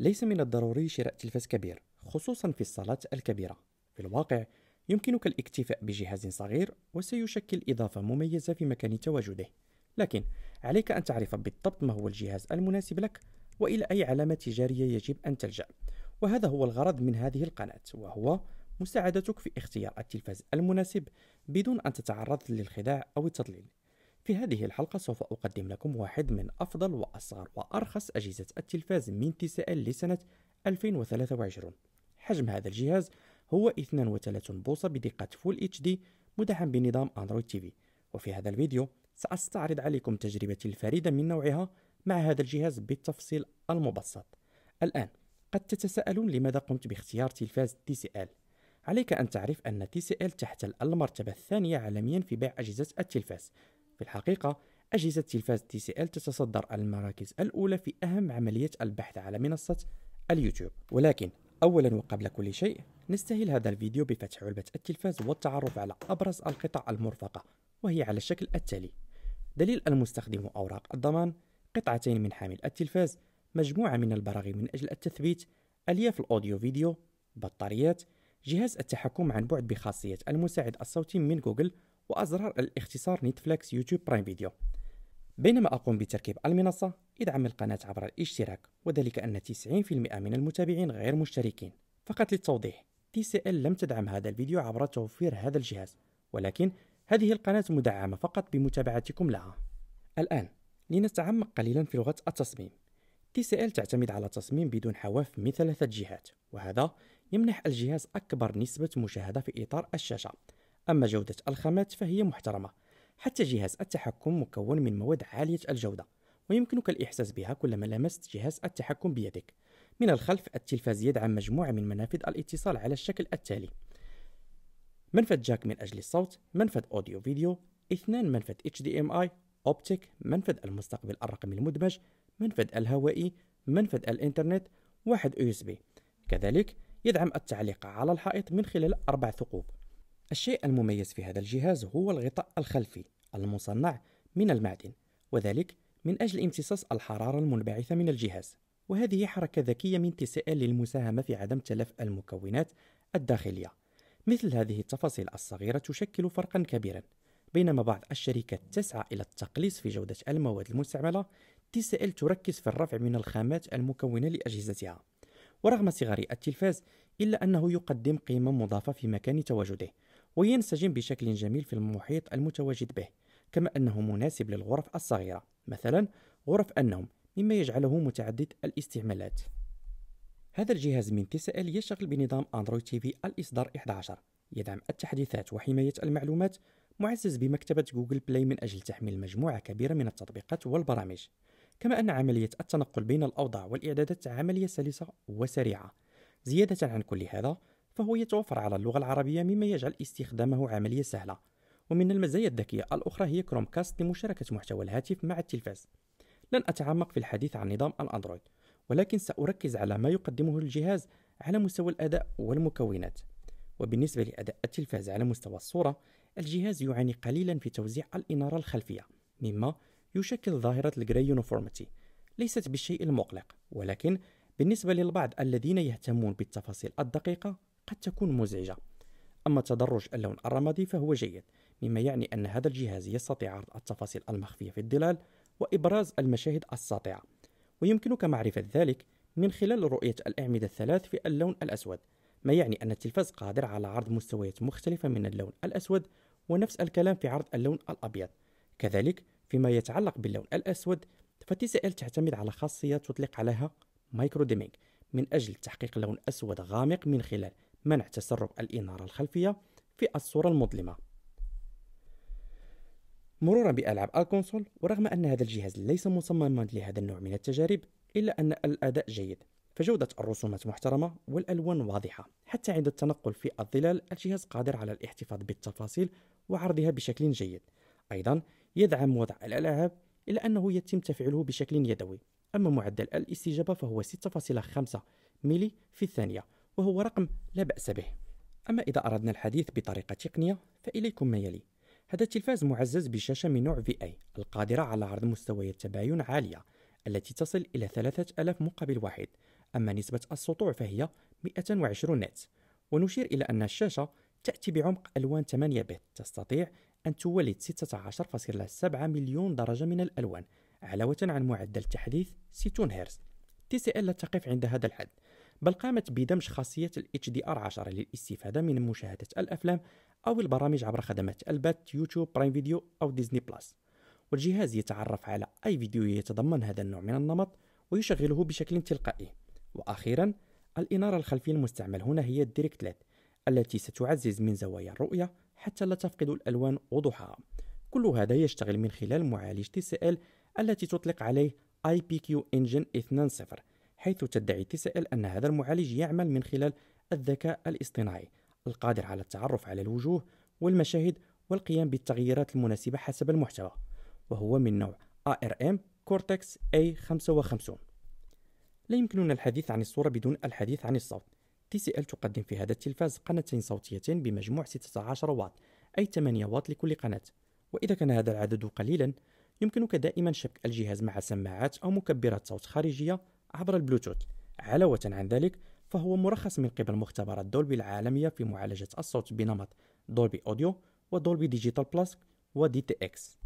ليس من الضروري شراء تلفاز كبير خصوصا في الصالات الكبيرة في الواقع يمكنك الاكتفاء بجهاز صغير وسيشكل إضافة مميزة في مكان تواجده لكن عليك أن تعرف بالضبط ما هو الجهاز المناسب لك وإلى أي علامة تجارية يجب أن تلجأ وهذا هو الغرض من هذه القناة وهو مساعدتك في اختيار التلفاز المناسب بدون أن تتعرض للخداع أو التضليل في هذه الحلقة سوف أقدم لكم واحد من أفضل وأصغر وأرخص أجهزة التلفاز من تي سي ال لسنة 2023 حجم هذا الجهاز هو 32 بوصة بدقة فول اتش دي مدعم بنظام اندرويد تي في وفي هذا الفيديو سأستعرض عليكم تجربتي الفريدة من نوعها مع هذا الجهاز بالتفصيل المبسط الآن قد تتساءلون لماذا قمت باختيار تلفاز تي سي ال عليك أن تعرف أن تي سي ال تحتل المرتبة الثانية عالميا في بيع أجهزة التلفاز في الحقيقة أجهزة تلفاز تي سي ال تتصدر المراكز الأولى في أهم عملية البحث على منصة اليوتيوب ولكن أولا وقبل كل شيء نستهل هذا الفيديو بفتح علبة التلفاز والتعرف على أبرز القطع المرفقة وهي على الشكل التالي دليل المستخدم وأوراق الضمان قطعتين من حامل التلفاز مجموعة من البراغي من أجل التثبيت ألياف الأوديو فيديو بطاريات جهاز التحكم عن بعد بخاصية المساعد الصوتي من جوجل وأزرار الاختصار نتفليكس يوتيوب برايم فيديو بينما أقوم بتركيب المنصة ادعم القناة عبر الاشتراك وذلك أن 90% من المتابعين غير مشتركين فقط للتوضيح TCL لم تدعم هذا الفيديو عبر توفير هذا الجهاز ولكن هذه القناة مدعمة فقط بمتابعتكم لها الآن لنتعمق قليلا في لغة التصميم TCL تعتمد على تصميم بدون حواف من ثلاثة جهات وهذا يمنح الجهاز أكبر نسبة مشاهدة في إطار الشاشة أما جودة الخامات فهي محترمة حتى جهاز التحكم مكون من مواد عالية الجودة ويمكنك الإحساس بها كلما لمست جهاز التحكم بيدك من الخلف التلفاز يدعم مجموعة من منافذ الاتصال على الشكل التالي منفذ جاك من أجل الصوت منفذ أوديو فيديو اثنان منفذ HDMI أوبتيك منفذ المستقبل الرقمي المدمج منفذ الهوائي منفذ الإنترنت واحد USB كذلك يدعم التعليق على الحائط من خلال أربع ثقوب الشيء المميز في هذا الجهاز هو الغطاء الخلفي المصنع من المعدن وذلك من أجل امتصاص الحرارة المنبعثة من الجهاز وهذه حركة ذكية من TCL للمساهمة في عدم تلف المكونات الداخلية مثل هذه التفاصيل الصغيرة تشكل فرقا كبيرا بينما بعض الشركات تسعى إلى التقليص في جودة المواد المستعملة TCL تركز في الرفع من الخامات المكونة لأجهزتها ورغم صغر التلفاز إلا أنه يقدم قيمة مضافة في مكان تواجده وينسجم بشكل جميل في المحيط المتواجد به كما أنه مناسب للغرف الصغيرة مثلا غرف النوم مما يجعله متعدد الاستعمالات هذا الجهاز من تسائل يشتغل بنظام أندرويد تي في الإصدار 11 يدعم التحديثات وحماية المعلومات معزز بمكتبة جوجل بلاي من أجل تحميل مجموعة كبيرة من التطبيقات والبرامج كما أن عملية التنقل بين الأوضاع والإعدادات عملية سلسة وسريعة زيادة عن كل هذا فهو يتوفر على اللغة العربية مما يجعل استخدامه عملية سهلة ومن المزايا الذكية الأخرى هي كروم كاست لمشاركة محتوى الهاتف مع التلفاز لن أتعمق في الحديث عن نظام الأندرويد ولكن سأركز على ما يقدمه الجهاز على مستوى الأداء والمكونات وبالنسبة لأداء التلفاز على مستوى الصورة الجهاز يعاني قليلا في توزيع الإنارة الخلفية مما يشكل ظاهرة الجري يونيفورمتي ليست بالشيء المقلق ولكن بالنسبة للبعض الذين يهتمون بالتفاصيل الدقيقة قد تكون مزعجة أما تدرج اللون الرمادي فهو جيد مما يعني أن هذا الجهاز يستطيع عرض التفاصيل المخفية في الظلال وإبراز المشاهد الساطعة ويمكنك معرفة ذلك من خلال رؤية الأعمدة الثلاث في اللون الأسود ما يعني أن التلفاز قادر على عرض مستويات مختلفة من اللون الأسود ونفس الكلام في عرض اللون الأبيض كذلك فيما يتعلق باللون الأسود فتسائل تعتمد على خاصية تطلق عليها مايكرو ديمينج من أجل تحقيق لون أسود غامق من خلال منع تسرب الإنارة الخلفية في الصورة المظلمة مرورا بألعاب الكونسول ورغم أن هذا الجهاز ليس مصمما لهذا النوع من التجارب إلا أن الأداء جيد فجودة الرسومات محترمة والألوان واضحة حتى عند التنقل في الظلال الجهاز قادر على الاحتفاظ بالتفاصيل وعرضها بشكل جيد أيضا يدعم وضع الألعاب إلا أنه يتم تفعيله بشكل يدوي أما معدل الاستجابة فهو 6.5 ميلي في الثانية وهو رقم لا بأس به أما إذا أردنا الحديث بطريقة تقنية فإليكم ما يلي هذا التلفاز معزز بشاشة من نوع VA القادرة على عرض مستويات تباين عالية التي تصل إلى 3000 مقابل واحد أما نسبة السطوع فهي 120 نت ونشير إلى أن الشاشة تأتي بعمق ألوان 8 بت تستطيع أن تولد 16.7 مليون درجة من الألوان علاوة عن معدل تحديث 60 هرتز تي سي لا تقف عند هذا الحد بل قامت بدمج خاصية ال HDR 10 للاستفادة من مشاهدة الأفلام أو البرامج عبر خدمات البث يوتيوب برايم فيديو أو ديزني بلس والجهاز يتعرف على أي فيديو يتضمن هذا النوع من النمط ويشغله بشكل تلقائي وأخيرا الإنارة الخلفية المستعمل هنا هي الديريكت ليد التي ستعزز من زوايا الرؤية حتى لا تفقد الألوان وضوحها كل هذا يشتغل من خلال معالج TCL التي تطلق عليه IPQ Engine 2.0 حيث تدعي تسأل أن هذا المعالج يعمل من خلال الذكاء الاصطناعي القادر على التعرف على الوجوه والمشاهد والقيام بالتغييرات المناسبة حسب المحتوى وهو من نوع ARM Cortex A55 لا يمكننا الحديث عن الصورة بدون الحديث عن الصوت TCL تقدم في هذا التلفاز قناتين صوتيتين بمجموع 16 واط أي 8 واط لكل قناة وإذا كان هذا العدد قليلا يمكنك دائما شبك الجهاز مع سماعات أو مكبرات صوت خارجية عبر البلوتوث علاوة عن ذلك فهو مرخص من قبل مختبرات دولبي العالمية في معالجة الصوت بنمط دولبي أوديو ودولبي ديجيتال بلس ودي تي إكس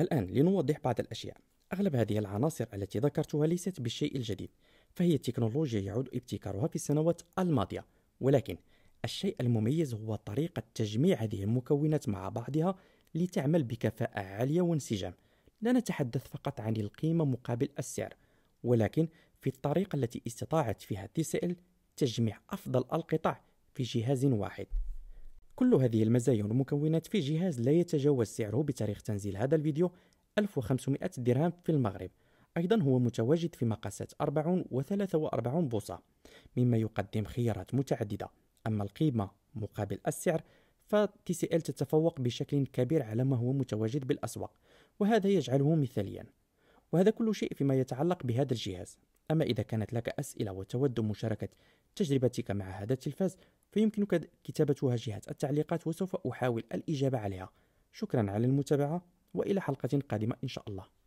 الآن لنوضح بعض الأشياء أغلب هذه العناصر التي ذكرتها ليست بالشيء الجديد فهي تكنولوجيا يعود ابتكارها في السنوات الماضية ولكن الشيء المميز هو طريقة تجميع هذه المكونات مع بعضها لتعمل بكفاءة عالية وانسجام لا نتحدث فقط عن القيمة مقابل السعر ولكن في الطريقة التي استطاعت فيها تي سي ال تجميع أفضل القطع في جهاز واحد كل هذه المزايا والمكونات في جهاز لا يتجاوز سعره بتاريخ تنزيل هذا الفيديو 1500 درهم في المغرب أيضا هو متواجد في مقاسات 40 و 43 بوصة مما يقدم خيارات متعددة أما القيمة مقابل السعر فتي سي ال تتفوق بشكل كبير على ما هو متواجد بالأسواق وهذا يجعله مثاليا وهذا كل شيء فيما يتعلق بهذا الجهاز أما إذا كانت لك أسئلة وتود مشاركة تجربتك مع هذا التلفاز فيمكنك كتابتها جهة التعليقات وسوف أحاول الإجابة عليها شكرا على المتابعة وإلى حلقة قادمة إن شاء الله